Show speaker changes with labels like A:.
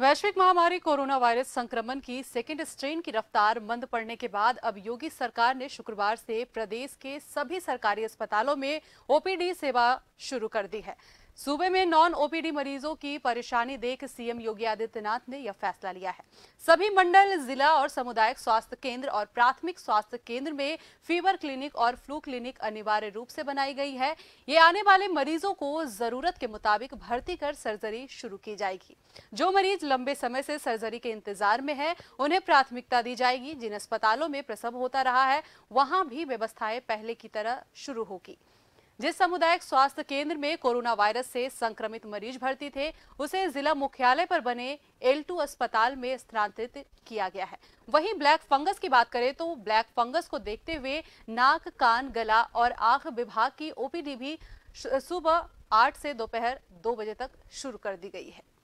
A: वैश्विक महामारी corona virus संक्रमण की सेकेंड स्ट्रेन की रफ्तार मंद पड़ने के बाद अब योगी सरकार ने शुक्रवार से प्रदेश के सभी सरकारी अस्पतालों में ओपीडी सेवा शुरू कर दी है सूबे में नॉन ओपीडी मरीजों की परेशानी देख सीएम योगी आदित्यनाथ ने यह फैसला लिया है सभी मंडल जिला और सामुदायिक स्वास्थ्य केंद्र और प्राथमिक स्वास्थ्य केंद्र में फीवर क्लिनिक और फ्लू क्लिनिक अनिवार्य रूप से बनाई गई है ये आने वाले मरीजों को जरूरत के मुताबिक भर्ती कर सर्जरी शुरू की जाएगी जो मरीज लंबे समय से सर्जरी के इंतजार में है उन्हें प्राथमिकता दी जाएगी जिन अस्पतालों में प्रसव होता रहा है वहां भी व्यवस्थाएं पहले की तरह शुरू होगी जिस सामुदायिक स्वास्थ्य केंद्र में कोरोना वायरस से संक्रमित मरीज भर्ती थे उसे जिला मुख्यालय पर बने एल टू अस्पताल में स्थानांतरित किया गया है वहीं ब्लैक फंगस की बात करें तो ब्लैक फंगस को देखते हुए नाक कान गला और आंख विभाग की ओपीडी भी सुबह आठ से दोपहर दो बजे तक शुरू कर दी गई है